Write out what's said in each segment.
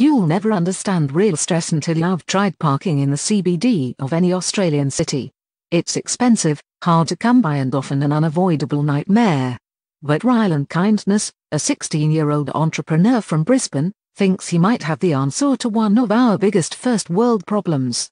You'll never understand real stress until you've tried parking in the CBD of any Australian city. It's expensive, hard to come by and often an unavoidable nightmare. But Ryland Kindness, a 16-year-old entrepreneur from Brisbane, thinks he might have the answer to one of our biggest first-world problems.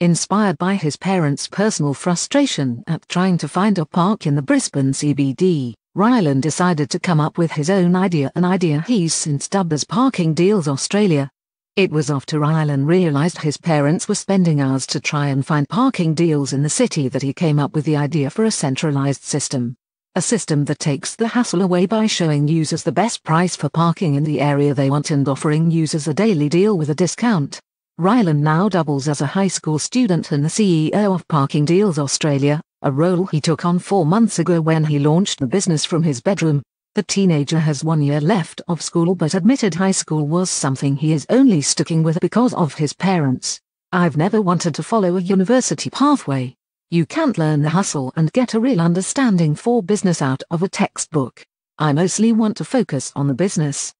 Inspired by his parents' personal frustration at trying to find a park in the Brisbane CBD, Ryland decided to come up with his own idea, an idea he's since dubbed as Parking Deals Australia. It was after Ryland realised his parents were spending hours to try and find parking deals in the city that he came up with the idea for a centralised system. A system that takes the hassle away by showing users the best price for parking in the area they want and offering users a daily deal with a discount. Ryland now doubles as a high school student and the CEO of Parking Deals Australia, a role he took on four months ago when he launched the business from his bedroom. The teenager has one year left of school but admitted high school was something he is only sticking with because of his parents. I've never wanted to follow a university pathway. You can't learn the hustle and get a real understanding for business out of a textbook. I mostly want to focus on the business.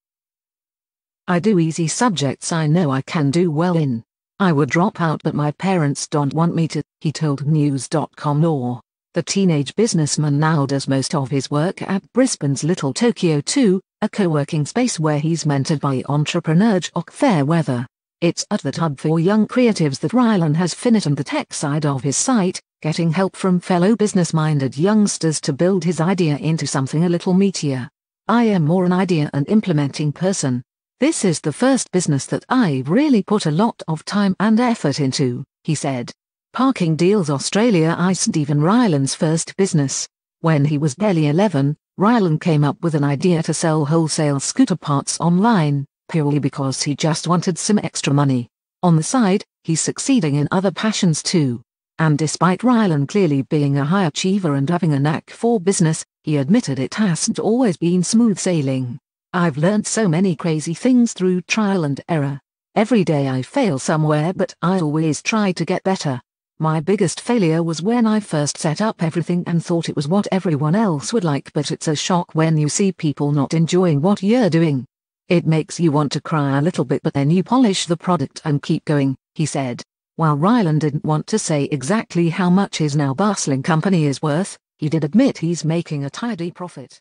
I do easy subjects I know I can do well in. I would drop out but my parents don't want me to, he told News.com Or The teenage businessman now does most of his work at Brisbane's Little Tokyo 2, a co-working space where he's mentored by entrepreneur Jock Fairweather. It's at the hub for young creatives that Rylan has finished the tech side of his site, getting help from fellow business-minded youngsters to build his idea into something a little meatier. I am more an idea and implementing person, this is the first business that I really put a lot of time and effort into, he said. Parking Deals Australia I Stephen Ryland's first business. When he was barely 11, Ryland came up with an idea to sell wholesale scooter parts online, purely because he just wanted some extra money. On the side, he's succeeding in other passions too. And despite Ryland clearly being a high achiever and having a knack for business, he admitted it hasn't always been smooth sailing. I've learned so many crazy things through trial and error. Every day I fail somewhere but I always try to get better. My biggest failure was when I first set up everything and thought it was what everyone else would like but it's a shock when you see people not enjoying what you're doing. It makes you want to cry a little bit but then you polish the product and keep going, he said. While Ryland didn't want to say exactly how much his now bustling company is worth, he did admit he's making a tidy profit.